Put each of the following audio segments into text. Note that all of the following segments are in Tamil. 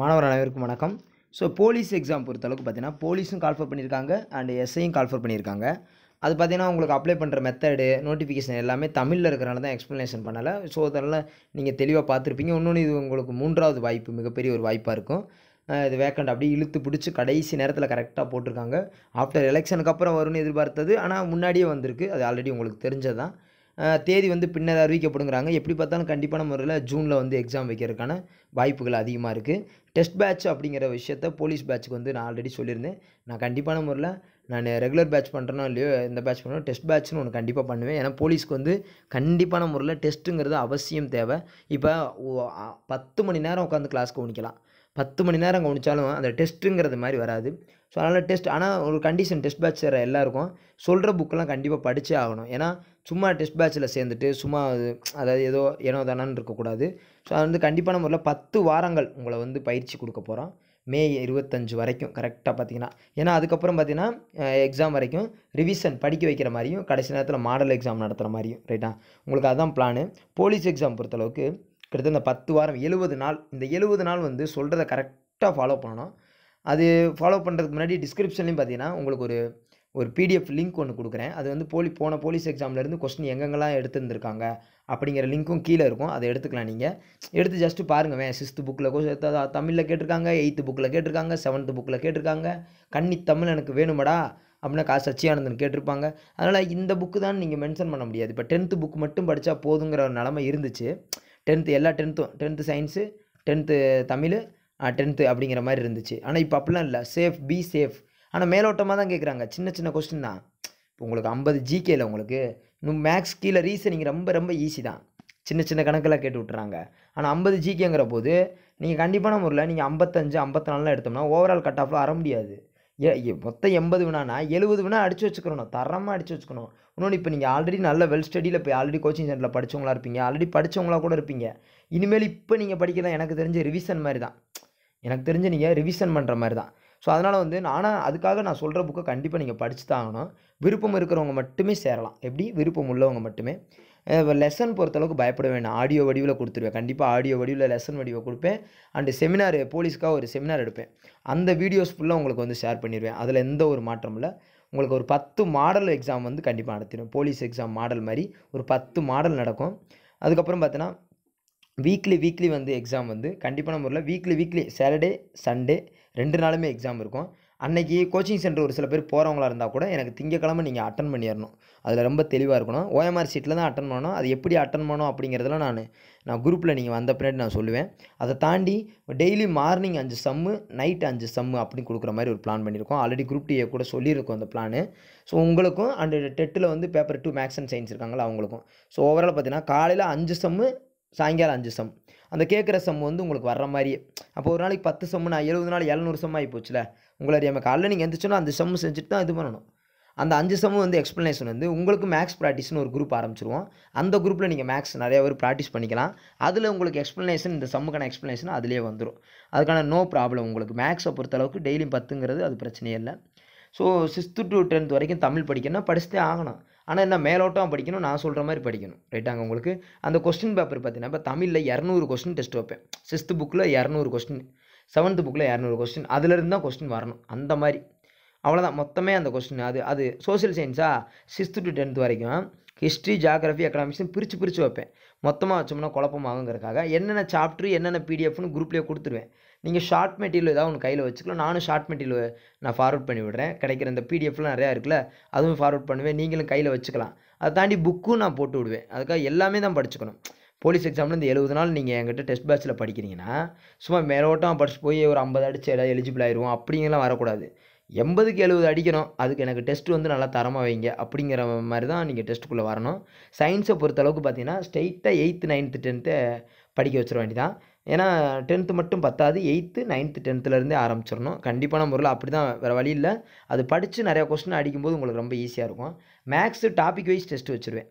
மாணவர் அனைவருக்கும் வணக்கம் ஸோ போலீஸ் எக்ஸாம் பொறுத்தளவுக்கு பார்த்தீங்கன்னா போலீஸும் கால்ஃபர் பண்ணியிருக்காங்க அண்ட் எஸ்ஐயும் கால்ஃபர் பண்ணியிருக்காங்க அது பார்த்தீங்கன்னா உங்களுக்கு அப்ளை பண்ணுற மெத்தடு நோட்டிஃபிகேஷன் எல்லாமே தமிழில் இருக்கிறனால தான் எக்ஸ்ப்ளனேஷன் பண்ணலை ஸோ அதனால் நீங்கள் தெளிவாக பார்த்துருப்பீங்க இன்னொன்று இது உங்களுக்கு மூன்றாவது வாய்ப்பு மிகப்பெரிய ஒரு வாய்ப்பாக இருக்கும் இது வேக்கண்ட் அப்படியே இழுத்து பிடிச்சி கடைசி நேரத்தில் கரெக்டாக போட்டிருக்காங்க ஆஃப்டர் எலெக்ஷனுக்கு அப்புறம் வரும்னு எதிர்பார்த்தது ஆனால் முன்னாடியே வந்திருக்கு அது ஆல்ரெடி உங்களுக்கு தெரிஞ்சது தான் தேதி வந்து பின்னர் அறிவிக்கப்படுங்கிறாங்க எப்படி பார்த்தாலும் கண்டிப்பான முறையில் ஜூனில் வந்து எக்ஸாம் வைக்கிறதுக்கான வாய்ப்புகள் அதிகமாக இருக்குது டெஸ்ட் பேட்ச் அப்படிங்கிற விஷயத்த போலீஸ் பேட்ச்சுக்கு வந்து நான் ஆல்ரெடி சொல்லியிருந்தேன் நான் கண்டிப்பான முறையில் நான் ரெகுலர் பேட்ச் பண்ணுறேனோ இல்லையோ இந்த பேட்ச் பண்ணுறோம் டெஸ்ட் பேட்ச்னு ஒன்று கண்டிப்பாக பண்ணுவேன் ஏன்னா போலீஸ்க்கு வந்து கண்டிப்பான முறையில் டெஸ்ட்டுங்கிறது அவசியம் தேவை இப்போ பத்து மணி நேரம் உட்காந்து கிளாஸ் கவனிக்கலாம் பத்து மணி நேரம் கவனிச்சாலும் அந்த டெஸ்ட்டுங்கிறது மாதிரி வராது ஸோ அதனால் டெஸ்ட் ஆனால் ஒரு கண்டிஷன் டெஸ்ட் பேட்ச் எல்லாருக்கும் சொல்கிற புக்கெல்லாம் கண்டிப்பாக படித்தே ஆகணும் ஏன்னா சும்மா டெஸ்ட் பேட்சில் சேர்ந்துட்டு சும்மா அதாவது ஏதோ ஏனோ தானான்னு இருக்கக்கூடாது ஸோ அது வந்து கண்டிப்பான முறையில் பத்து வாரங்கள் உங்களை வந்து பயிற்சி கொடுக்க போகிறோம் மே இருபத்தஞ்சு வரைக்கும் கரெக்டாக பார்த்தீங்கன்னா ஏன்னா அதுக்கப்புறம் பார்த்தீங்கன்னா எக்ஸாம் வரைக்கும் ரிவிஷன் படிக்க வைக்கிற மாதிரியும் கடைசி நேரத்தில் மாடல் எக்ஸாம் நடத்துகிற மாதிரியும் ரைட்டா உங்களுக்கு அதுதான் பிளானு போலீஸ் எக்ஸாம் பொறுத்தளவுக்கு கிட்டத்தட்ட இந்த பத்து வாரம் எழுபது நாள் இந்த எழுபது நாள் வந்து சொல்கிறத கரெக்டாக ஃபாலோ பண்ணணும் அது ஃபாலோ பண்ணுறதுக்கு முன்னாடி டிஸ்கிரிப்ஷன்லேயும் பார்த்தீங்கன்னா உங்களுக்கு ஒரு ஒரு பிடிஎஃப் லிங்க் ஒன்று கொடுக்குறேன் அது வந்து போலி போன போலீஸ் எக்ஸாம்லேருந்து கொஸ்டின் எங்கெங்கெல்லாம் எடுத்துருந்துருக்காங்க அப்படிங்கிற லிங்க்கும் கீழே இருக்கும் அதை எடுத்துக்கலாம் நீங்கள் எடுத்து ஜஸ்ட்டு பாருங்கள் வேன் சிக்ஸ்த்து புக்கில் தமிழில் கேட்டிருக்காங்க எயித்து புக்கில் கேட்டிருக்காங்க செவன்த்து புக்கில் கேட்டிருக்காங்க கண்ணி தமிழ் எனக்கு வேணுமடா அப்படின்னா காசு சச்சியானந்தன் கேட்டிருப்பாங்க அதனால் இந்த புக்கு தான் நீங்கள் மென்ஷன் பண்ண முடியாது இப்போ டென்த்து புக் மட்டும் படித்தா போதுங்கிற நிலமை இருந்துச்சு டென்த்து எல்லா டென்த்தும் tenth science tenth Tamil tenth அப்படிங்கிற மாதிரி இருந்துச்சு ஆனால் இப்போ அப்படிலாம் இல்லை சேஃப் பி சேஃப் ஆனால் மேலோட்டமாக தான் கேட்குறாங்க சின்ன சின்ன கொஸ்டின் தான் இப்போ உங்களுக்கு ஐம்பது ஜிகேயில் உங்களுக்கு இன்னும் மேக்ஸ் கீழே ரீசனிங் ரொம்ப ரொம்ப ஈஸி தான் சின்ன சின்ன கணக்கெல்லாம் கேட்டு விட்றாங்க ஆனால் ஐம்பது ஜிகேங்கிற போது நீங்கள் கண்டிப்பான முறையில் நீங்கள் ஐம்பத்தஞ்சு ஐம்பத்தி நாலாம் எடுத்தோம்னா ஓவரால் கட் ஆஃப்லாம் வர முடியாது ஏ மொத்தம் எண்பது வினானா எழுபது வினா அடித்து வச்சுக்கணும் தரமாக அடிச்சு வச்சுக்கணும் இன்னொன்று இப்போ நீங்கள் ஆல்ரெடி நல்ல வெல் ஸ்டடியில் போய் ஆல்ரெடி கோச்சிங் சென்டரில் படித்தவங்களா இருப்பீங்க ஆல்ரெடி படித்தவங்களா கூட இருப்பீங்க இனிமேல் இப்போ நீங்கள் படிக்கலாம் எனக்கு தெரிஞ்ச ரிவிஷன் மாதிரி தான் எனக்கு தெரிஞ்சு நீங்கள் ரிவிஷன் பண்ணுற மாதிரி தான் ஸோ அதனால் வந்து நானும் அதுக்காக நான் சொல்கிற புக்கை கண்டிப்பாக நீங்கள் படித்து தான் ஆகணும் விருப்பம் இருக்கிறவங்க மட்டுமே சேரலாம் எப்படி விருப்பம் உள்ளவங்க மட்டுமே லெசன் பொறுத்தளவுக்கு பயப்பட வேண்டாம் ஆடியோ வடிவில் கொடுத்துருவேன் கண்டிப்பாக ஆடியோ வடிவில் லெசன் வடிவை கொடுப்பேன் அண்டு செமினார் போலீஸ்க்காக ஒரு செமினார் எடுப்பேன் அந்த வீடியோஸ் ஃபுல்லாக உங்களுக்கு வந்து ஷேர் பண்ணிடுவேன் அதில் எந்த ஒரு மாற்றமும் இல்லை உங்களுக்கு ஒரு பத்து மாடல் எக்ஸாம் வந்து கண்டிப்பாக நடத்திடும் போலீஸ் எக்ஸாம் மாடல் மாதிரி ஒரு பத்து மாடல் நடக்கும் அதுக்கப்புறம் பார்த்தீங்கன்னா வீக்லி வீக்லி வந்து எக்ஸாம் வந்து கண்டிப்பான முறையில் வீக்லி வீக்லி சாட்டர்டே சண்டே ரெண்டு நாளுமே எக்ஸாம் இருக்கும் அன்றைக்கி கோச்சிங் சென்டர் ஒரு சில பேர் போகிறவங்களா இருந்தால் கூட எனக்கு திங்கக்கிழமை நீங்கள் அட்டன் பண்ணிடணும் அதில் ரொம்ப தெளிவாக இருக்கணும் ஓஎம்ஆர் சீட்டில் தான் அட்டன் பண்ணணும் அது எப்படி அட்டன் பண்ணணும் அப்படிங்கிறதுல நான் நான் குரூப்பில் நீங்கள் வந்த பின்னாடி நான் சொல்லுவேன் அதை தாண்டி டெய்லி மார்னிங் அஞ்சு சம்மு நைட் அஞ்சு சம்மு அப்படின்னு கொடுக்குற மாதிரி ஒரு பிளான் பண்ணியிருக்கோம் ஆல்ரெடி குரூப் டிஏ கூட சொல்லியிருக்கோம் அந்த பிளானு ஸோ உங்களுக்கும் அண்டு டெட்டில் வந்து paper two maths and science இருக்காங்களா அவங்களுக்கும் ஸோ ஓவரால் பார்த்தீங்கன்னா காலையில் அஞ்சு சம்மு சாயங்காலம் அஞ்சு சம் அந்த கேட்குற சம் வந்து உங்களுக்கு வர்ற மாதிரியே அப்போ ஒரு நாளைக்கு பத்து சம்முனா எழுபது நாள் எழுநூறு சம் ஆகி போச்சுல உங்களை அறியாமல் காலையில் நீங்கள் எந்திரிச்சோன்னா அந்த சம் செஞ்சுட்டு தான் இது பண்ணணும் அந்த அஞ்சு சமம் வந்து எக்ஸ்ப்ளனேஷன் வந்து உங்களுக்கு மேக்ஸ் ப்ராக்டிஸ்னு ஒரு குரூப் ஆரம்பிச்சிருவோம் அந்த குரூப்பில் நீங்கள் மேக்ஸ் நிறையா பேர் ப்ராக்டிஸ் பண்ணிக்கலாம் அதில் உங்களுக்கு எக்ஸ்ப்ளனேஷன் இந்த சம்முக்கான எக்ஸ்ப்ளனேஷன் அதிலே வந்துடும் அதுக்கான நோ ப்ராப்ளம் உங்களுக்கு மேக்ஸை பொறுத்தளவுக்கு டெய்லியும் பத்துங்கிறது அது பிரச்சனையே இல்லை ஸோ சிக்ஸ்த்து டு டென்த் வரைக்கும் தமிழ் படிக்கணும்னா படிச்சுட்டே ஆகணும் ஆனால் என்ன மேலோட்டம் படிக்கணும் நான் சொல்கிற மாதிரி படிக்கணும் ரைட்டாங்க உங்களுக்கு அந்த கொஸ்டின் பேப்பர் பார்த்தீங்கன்னா இப்போ தமிழில் இரநூறு கொஸ்டின் டெஸ்ட் வைப்பேன் சிக்ஸ்த்து புக்கில் இரநூறு கொஸ்டின் செவன்த்து புக்கில் இரநூறு கொஸ்டின் அதுலேருந்து தான் கொஸ்டின் வரணும் அந்த மாதிரி அவ்வளோதான் மொத்தமே அந்த கொஸ்டின் அது அது சோசியல் சயின்ஸா சிக்ஸ்த்து டு டென்த் வரைக்கும் ஹிஸ்ட்ரி ஜாகிரஃபி எக்கனாமிக்ஸ்னு பிரித்து பிரித்து வைப்பேன் மொத்தமாக வச்சோம்னா குழப்பமாகுங்கிறக்காக என்னென்ன சாப்ட்ரு என்னென்ன பிடிஎஃப்னு குரூப்லேயே கொடுத்துருவேன் நீங்கள் ஷார்ட் மெட்டீரியல் ஏதாவது ஒன்று கையில் வச்சுக்கலாம் நானும் ஷார்ட் மெட்டீரியல் நான் ஃபார்வர்ட் பண்ணி விடுறேன் கிடைக்கிற இந்த பிடிஎஃப்லாம் நிறையா இருக்குல்ல அதுவும் ஃபார்வர்ட் பண்ணுவேன் நீங்களும் கையில் வச்சுக்கலாம் அதை தாண்டி புக்கும் நான் போட்டு விடுவேன் அதுக்காக எல்லாமே தான் படிச்சுக்கணும் போலீஸ் எக்ஸாமில் இந்த எழுபது நாள் நீங்கள் என்கிட்ட டெஸ்ட் பேட்சில் படிக்கிறீங்கன்னா சும்மா மேலோட்டம் படிச்சு போய் ஒரு ஐம்பது அடிச்சு ஏதாவது எலிஜிபிள் ஆயிடுவோம் அப்படிங்கலாம் வரக்கூடாது எண்பதுக்கு எழுபது அடிக்கணும் அதுக்கு எனக்கு டெஸ்ட் வந்து நல்லா தரமாக வைங்க அப்படிங்கிற மாதிரி தான் நீங்கள் டெஸ்ட்டுக்குள்ளே வரணும் சயின்ஸை பொறுத்தளவுக்கு பார்த்தீங்கன்னா ஸ்ட்ரெயிட்டாக எயித்து நைன்த்து டென்த்து படிக்க வச்சிட வேண்டியதான் ஏன்னா டென்த்து மட்டும் பத்தாது எயித்து நைன்த்து டென்த்துலேருந்தே ஆரம்பிச்சிடணும் கண்டிப்பான முறையில் அப்படி தான் வேறு வழி இல்லை அது படித்து நிறையா கொஸ்டின் அடிக்கும்போது உங்களுக்கு ரொம்ப ஈஸியாக இருக்கும் மேக்ஸு டாபிக் வைஸ் டெஸ்ட் வச்சுருவேன்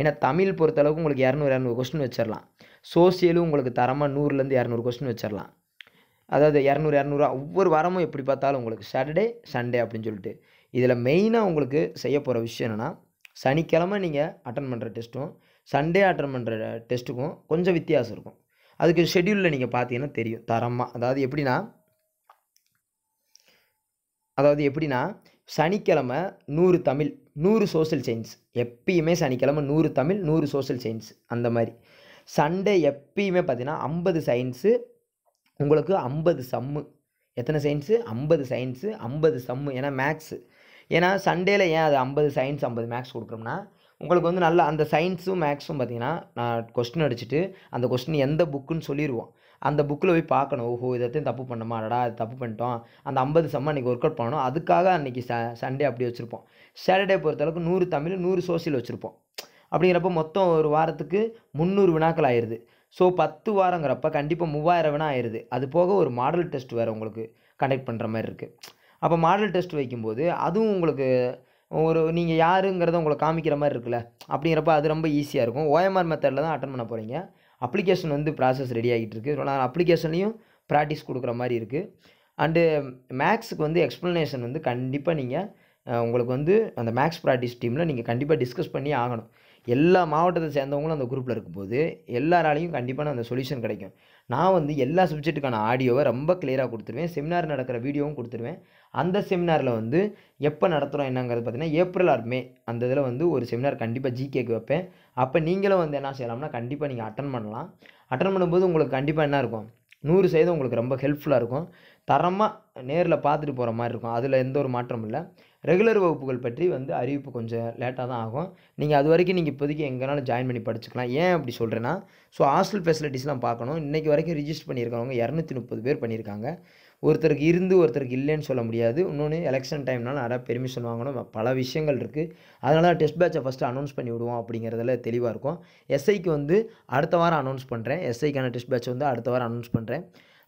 ஏன்னா தமிழ் பொறுத்தளவுக்கு உங்களுக்கு இரநூறு இரநூறு கொஸ்டின் வச்சிடலாம் சோசியலும் உங்களுக்கு தரமாக நூறுலேருந்து இரநூறு கொஸ்டின் வச்சிடலாம் அதாவது இரநூறு இரநூறுவா ஒவ்வொரு வாரமும் எப்படி பார்த்தாலும் உங்களுக்கு சாட்டர்டே சண்டே அப்படின்னு சொல்லிட்டு இதில் மெயினாக உங்களுக்கு செய்ய போகிற விஷயம் என்னென்னா சனிக்கிழமை நீங்கள் அட்டன் பண்ணுற டெஸ்ட்டும் சண்டே அட்டன் பண்ணுற டெஸ்ட்டுக்கும் கொஞ்சம் வித்தியாசம் இருக்கும் அதுக்கு ஷெடியூலில் நீங்கள் பார்த்தீங்கன்னா தெரியும் தரமாக அதாவது எப்படின்னா அதாவது எப்படின்னா சனிக்கிழமை நூறு தமிழ் நூறு சோஷியல் சயின்ஸ் எப்பயுமே சனிக்கிழமை நூறு தமிழ் நூறு சோஷியல் சயின்ஸ் அந்த மாதிரி சண்டே எப்பயுமே பார்த்தீங்கன்னா ஐம்பது சயின்ஸு உங்களுக்கு ஐம்பது சம்மு எத்தனை சயின்ஸு ஐம்பது சயின்ஸு ஐம்பது சம்மு ஏன்னா மேக்ஸு ஏன்னா சண்டேல ஏன் அது ஐம்பது சயின்ஸ் ஐம்பது மேக்ஸ் கொடுக்குறோம்னா உங்களுக்கு வந்து நல்லா அந்த சயின்ஸும் மேக்ஸும் பார்த்தீங்கன்னா நான் கொஸ்டின் அடிச்சுட்டு அந்த கொஸ்டின் எந்த புக்குன்னு சொல்லிடுவோம் அந்த புக்கில் போய் பார்க்கணும் ஓஹோ இதையும் தப்பு பண்ணோமா அடடா அது தப்பு பண்ணிட்டோம் அந்த ஐம்பது சம்மா அன்றைக்கி ஒர்க் அவுட் பண்ணணும் அதுக்காக அன்றைக்கி ச சண்டே அப்படி வச்சுருப்போம் சாட்டர்டே பொறுத்தளவுக்கு நூறு தமிழ் நூறு சோசியல் வச்சுருப்போம் அப்படிங்கிறப்ப மொத்தம் ஒரு வாரத்துக்கு முந்நூறு வினாக்கள் ஆயிடுது ஸோ பத்து வாரங்கிறப்ப கண்டிப்பாக மூவாயிரம் வினா ஆயிடுது அது போக ஒரு மாடல் டெஸ்ட் வேறு உங்களுக்கு கண்டக்ட் பண்ணுற மாதிரி இருக்குது அப்போ மாடல் டெஸ்ட் வைக்கும்போது அதுவும் உங்களுக்கு ஒரு நீங்கள் யாருங்கிறத உங்களை காமிக்கிற மாதிரி இருக்குல்ல அப்படிங்கிறப்ப அது ரொம்ப ஈஸியாக இருக்கும் ஓஎம்ஆர் மெத்தடில் தான் அட்டன் பண்ண போகிறீங்க அப்ளிகேஷன் வந்து ப்ராசஸ் ரெடி ஆகிட்டு இருக்குது நான் அப்ளிகேஷன்லேயும் ப்ராக்டிஸ் கொடுக்குற மாதிரி இருக்குது அண்டு மேக்ஸுக்கு வந்து எக்ஸ்ப்ளனேஷன் வந்து கண்டிப்பாக நீங்கள் உங்களுக்கு வந்து அந்த மேக்ஸ் ப்ராக்டிஸ் டீமில் நீங்கள் கண்டிப்பாக டிஸ்கஸ் பண்ணி ஆகணும் எல்லா மாவட்டத்தை சேர்ந்தவங்களும் அந்த குரூப்பில் இருக்கும்போது எல்லாராலையும் கண்டிப்பாக அந்த சொல்யூஷன் கிடைக்கும் நான் வந்து எல்லா சப்ஜெக்ட்டுக்கான ஆடியோவை ரொம்ப கிளியராக கொடுத்துருவேன் செமினார் நடக்கிற வீடியோவும் கொடுத்துருவேன் அந்த செமினாரில் வந்து எப்போ நடத்துகிறோம் என்னங்கிறது பார்த்தீங்கன்னா ஏப்ரல் ஆர் மே அந்த இதில் வந்து ஒரு செமினார் கண்டிப்பாக ஜிகேக்கு வைப்பேன் அப்போ நீங்களும் வந்து என்ன செய்யலாம்னா கண்டிப்பாக நீங்கள் அட்டன் பண்ணலாம் அட்டன் பண்ணும்போது உங்களுக்கு கண்டிப்பாக என்ன இருக்கும் நூறு சதவீதம் உங்களுக்கு ரொம்ப ஹெல்ப்ஃபுல்லாக இருக்கும் தரமாக நேரில் பார்த்துட்டு போகிற மாதிரி இருக்கும் அதில் எந்த ஒரு மாற்றமும் இல்லை ரெகுலர் வகுப்புகள் பற்றி வந்து அறிவிப்பு கொஞ்சம் லேட்டாக தான் ஆகும் நீங்கள் அது வரைக்கும் நீங்கள் இப்போதைக்கு எங்கேனாலும் ஜாயின் பண்ணி படிச்சுக்கலாம் ஏன் அப்படி சொல்கிறேன்னா ஸோ ஹாஸ்டல் ஃபெசிலிட்டிஸ்லாம் பார்க்கணும் இன்றைக்கி வரைக்கும் ரிஜிஸ்டர் பண்ணியிருக்கவங்க இரநூத்தி முப்பது பேர் பண்ணியிருக்காங்க ஒருத்தருக்கு இருந்து ஒருத்தருக்கு இல்லைன்னு சொல்ல முடியாது இன்னொன்று எலெக்ஷன் டைம்னால நிறையா பெர்மிஷன் வாங்கணும் பல விஷயங்கள் இருக்குது அதனால தான் டெஸ்ட் பேட்சை ஃபஸ்ட்டு அனௌன்ஸ் பண்ணி விடுவோம் அப்படிங்கிறதுல தெளிவாக இருக்கும் எஸ்ஐக்கு வந்து அடுத்த வாரம் அனௌன்ஸ் பண்ணுறேன் எஸ்ஐக்கான டெஸ்ட் பேட்சை வந்து அடுத்த வாரம் அனௌன்ஸ் பண்ணுறேன்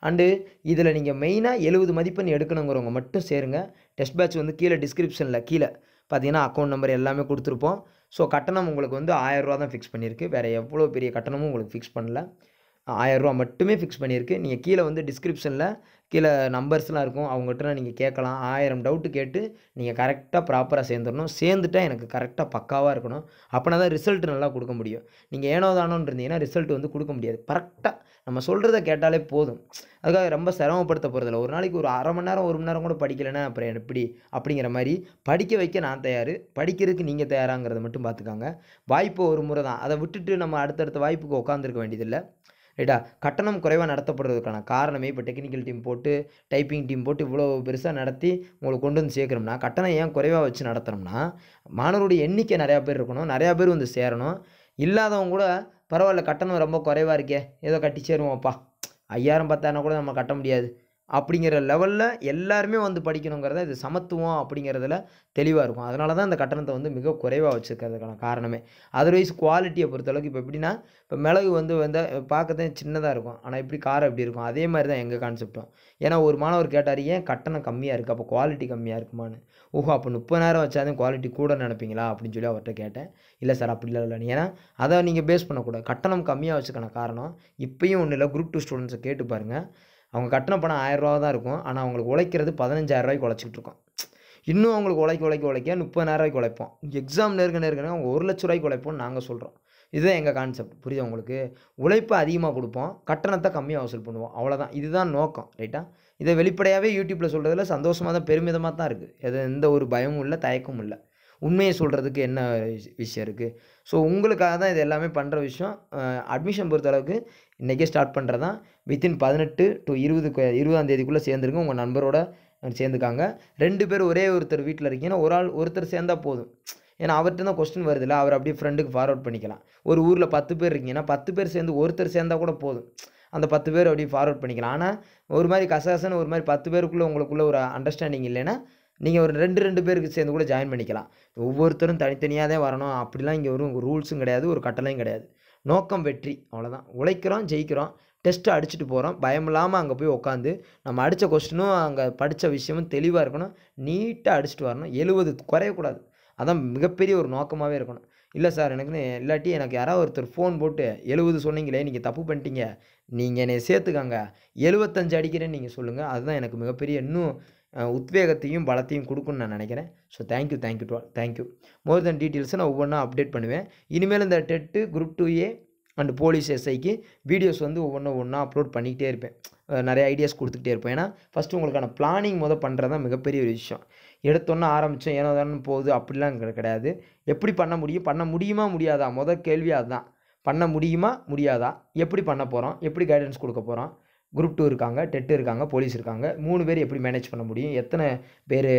அண்டு இதில் நீங்கள் மெயினாக எழுபது மதிப்பெண் எடுக்கணுங்கிறவங்க மட்டும் சேருங்க டெஸ்ட் பேட்ச் வந்து கீழே டிஸ்கிரிப்ஷனில் கீழே பார்த்தீங்கன்னா அக்கௌண்ட் நம்பர் எல்லாமே கொடுத்துருப்போம் ஸோ கட்டணம் உங்களுக்கு வந்து ரூபா தான் ஃபிக்ஸ் பண்ணியிருக்கு வேறு எவ்வளோ பெரிய கட்டணமும் உங்களுக்கு ஃபிக்ஸ் பண்ணல ஆயிரரூவா மட்டுமே ஃபிக்ஸ் பண்ணியிருக்கு நீங்கள் கீழே வந்து டிஸ்கிரிப்ஷனில் கீழே நம்பர்ஸ்லாம் இருக்கும் அவங்ககிட்ட நீங்கள் கேட்கலாம் ஆயிரம் டவுட்டு கேட்டு நீங்கள் கரெக்டாக ப்ராப்பராக சேர்ந்துடணும் சேர்ந்துட்டா எனக்கு கரெக்டாக பக்காவாக இருக்கணும் அப்படின்னா தான் ரிசல்ட் நல்லா கொடுக்க முடியும் நீங்கள் ஏனோ தானோன்னு இருந்தீங்கன்னா ரிசல்ட் வந்து கொடுக்க முடியாது கரெக்டாக நம்ம சொல்கிறத கேட்டாலே போதும் அதுக்காக ரொம்ப சிரமப்படுத்த போகிறதில்ல ஒரு நாளைக்கு ஒரு அரை மணி நேரம் ஒரு மணி நேரம் கூட படிக்கலைன்னா அப்புறம் எப்படி அப்படிங்கிற மாதிரி படிக்க வைக்க நான் தயார் படிக்கிறதுக்கு நீங்கள் தயாராங்கிறத மட்டும் பார்த்துக்காங்க வாய்ப்பு ஒரு முறை தான் அதை விட்டுட்டு நம்ம அடுத்தடுத்த வாய்ப்புக்கு உட்காந்துருக்க வேண்டியதில்லை ரைட்டா கட்டணம் குறைவாக நடத்தப்படுறதுக்கான காரணமே இப்போ டெக்னிக்கல் டீம் போட்டு டைப்பிங் டீம் போட்டு இவ்வளோ பெருசாக நடத்தி உங்களுக்கு கொண்டு வந்து சேர்க்குறோம்னா கட்டணம் ஏன் குறைவாக வச்சு நடத்துகிறோம்னா மாணவருடைய எண்ணிக்கை நிறையா பேர் இருக்கணும் நிறையா பேர் வந்து சேரணும் இல்லாதவங்க கூட பரவாயில்ல கட்டணம் ரொம்ப குறைவாக இருக்கே ஏதோ கட்டி சேருவோம்ப்பா ஐயாயிரம் பத்தாயிரம் கூட நம்ம கட்ட முடியாது அப்படிங்கிற லெவலில் எல்லாருமே வந்து படிக்கணுங்கிறத இது சமத்துவம் அப்படிங்கிறதுல தெளிவாக இருக்கும் அதனால தான் இந்த கட்டணத்தை வந்து மிக குறைவாக வச்சுருக்கிறதுக்கான காரணமே அதர்வைஸ் குவாலிட்டியை பொறுத்தளவுக்கு இப்போ எப்படின்னா இப்போ மிளகு வந்து வந்து பார்க்கத்தான் சின்னதாக இருக்கும் ஆனால் இப்படி காரம் எப்படி இருக்கும் அதே மாதிரி தான் எங்கள் கான்செப்டும் ஏன்னா ஒரு மாணவர் கேட்டார் ஏன் கட்டணம் கம்மியாக இருக்குது அப்போ குவாலிட்டி கம்மியாக இருக்குமான்னு ஓஹோ அப்போ முப்பதாயிரம் வச்சாதான் குவாலிட்டி கூட நினைப்பீங்களா அப்படின்னு சொல்லி அவர்கிட்ட கேட்டேன் இல்லை சார் அப்படி இல்லை ஏன்னா அதை நீங்கள் பேஸ் பண்ணக்கூடாது கட்டணம் கம்மியாக வச்சுக்கான காரணம் இப்பயும் ஒன்றும் இல்லை குரூப் டூ ஸ்டூடெண்ட்ஸை கேட்டு பாருங்கள் அவங்க கட்டின பணம் ஆயிரரூவா தான் இருக்கும் ஆனால் அவங்களுக்கு உழைக்கிறது பதினஞ்சாயிரரூவாய்க்கு உழைச்சிட்டு இருக்கோம் இன்னும் அவங்களுக்கு உழைக்க உழைக்க உழைக்க முப்பதாயிரரூவாய்க்கு உழைப்போம் எக்ஸாம் நெருக்க நேருக்கு அவங்க ஒரு லட்ச ரூபாய்க்கு உழைப்போம்னு நாங்கள் சொல்கிறோம் இதுதான் எங்கள் கான்செப்ட் புரியுது உங்களுக்கு உழைப்பை அதிகமாக கொடுப்போம் கட்டணத்தை கம்மியாக வசூல் பண்ணுவோம் அவ்வளோதான் இதுதான் நோக்கம் ரைட்டா இதை வெளிப்படையாகவே யூடியூப்பில் சொல்கிறதுல சந்தோஷமாக தான் பெருமிதமாக தான் இருக்குது எது எந்த ஒரு பயமும் இல்லை தயக்கமும் இல்லை உண்மையை சொல்கிறதுக்கு என்ன விஷயம் இருக்குது ஸோ உங்களுக்காக தான் இது எல்லாமே பண்ணுற விஷயம் அட்மிஷன் பொறுத்தளவுக்கு இன்றைக்கே ஸ்டார்ட் பண்ணுறதான் வித்தின் பதினெட்டு டு இருபது இருபதாம் தேதிக்குள்ளே சேர்ந்துருங்க உங்கள் நண்பரோட சேர்ந்துக்காங்க ரெண்டு பேர் ஒரே ஒருத்தர் வீட்டில் இருக்கீங்கன்னா ஒரு ஆள் ஒருத்தர் சேர்ந்தால் போதும் ஏன்னா அவர்கிட்ட தான் கொஸ்டின் வருதுல்ல அவர் அப்படியே ஃப்ரெண்டுக்கு ஃபார்வர்ட் பண்ணிக்கலாம் ஒரு ஊரில் பத்து பேர் இருக்கீங்கன்னா பத்து பேர் சேர்ந்து ஒருத்தர் சேர்ந்தால் கூட போதும் அந்த பத்து பேர் அப்படியே ஃபார்வர்ட் பண்ணிக்கலாம் ஆனால் ஒரு மாதிரி கசகசன்னு ஒரு மாதிரி பத்து பேருக்குள்ளே உங்களுக்குள்ளே ஒரு அண்டர்ஸ்டாண்டிங் இல்லைன்னா நீங்கள் ஒரு ரெண்டு ரெண்டு பேருக்கு சேர்ந்து கூட ஜாயின் பண்ணிக்கலாம் ஒவ்வொருத்தரும் தனித்தனியாக தான் வரணும் அப்படிலாம் இங்கே ஒரு ரூல்ஸும் கிடையாது ஒரு கட்டளையும் கிடையாது நோக்கம் வெற்றி அவ்வளோதான் உழைக்கிறோம் ஜெயிக்கிறோம் டெஸ்ட்டு அடிச்சுட்டு போகிறோம் பயம் இல்லாமல் அங்கே போய் உட்காந்து நம்ம அடித்த கொஸ்டினும் அங்கே படித்த விஷயமும் தெளிவாக இருக்கணும் நீட்டாக அடிச்சுட்டு வரணும் எழுபது குறையக்கூடாது அதான் மிகப்பெரிய ஒரு நோக்கமாகவே இருக்கணும் இல்லை சார் எனக்குன்னு இல்லாட்டி எனக்கு யாராவது ஒருத்தர் ஃபோன் போட்டு எழுபது சொன்னீங்களே நீங்கள் தப்பு பண்ணிட்டீங்க நீங்கள் என்னை சேர்த்துக்காங்க எழுபத்தஞ்சு அடிக்கிறேன்னு நீங்கள் சொல்லுங்கள் அதுதான் எனக்கு மிகப்பெரிய இன்னும் உத்வேகத்தையும் பலத்தையும் கொடுக்குன்னு நான் நினைக்கிறேன் so thank you thank you to thank you more then டீட்டெயில்ஸை நான் ஒவ்வொன்றா அப்டேட் பண்ணுவேன் இனிமேல் இந்த TET group two A and police எஸ்ஐக்கு வீடியோஸ் வந்து ஒவ்வொன்றும் ஒன்றா அப்லோட் பண்ணிக்கிட்டே இருப்பேன் நிறைய ஐடியாஸ் கொடுத்துக்கிட்டே இருப்பேன் ஏன்னா ஃபஸ்ட்டு உங்களுக்கான பிளானிங் முதல் பண்ணுறது தான் மிகப்பெரிய ஒரு விஷயம் எடுத்தோன்னே ஆரம்பித்தோம் ஏன்னா தானே போகுது அப்படிலாம் கிடையாது எப்படி பண்ண முடியும் பண்ண முடியுமா முடியாதா முதல் கேள்வி அதுதான் பண்ண முடியுமா முடியாதா எப்படி பண்ண போகிறோம் எப்படி கைடன்ஸ் கொடுக்க போகிறோம் குரூப் டூ இருக்காங்க டெட்டு இருக்காங்க போலீஸ் இருக்காங்க மூணு பேர் எப்படி மேனேஜ் பண்ண முடியும் எத்தனை பேர்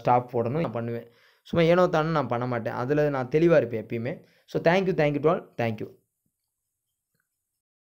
ஸ்டாஃப் போடணும் நான் பண்ணுவேன் சும்மா ஏனோ தானே நான் பண்ண மாட்டேன் அதில் நான் தெளிவாக இருப்பேன் எப்பயுமே so thank you thank you to all thank you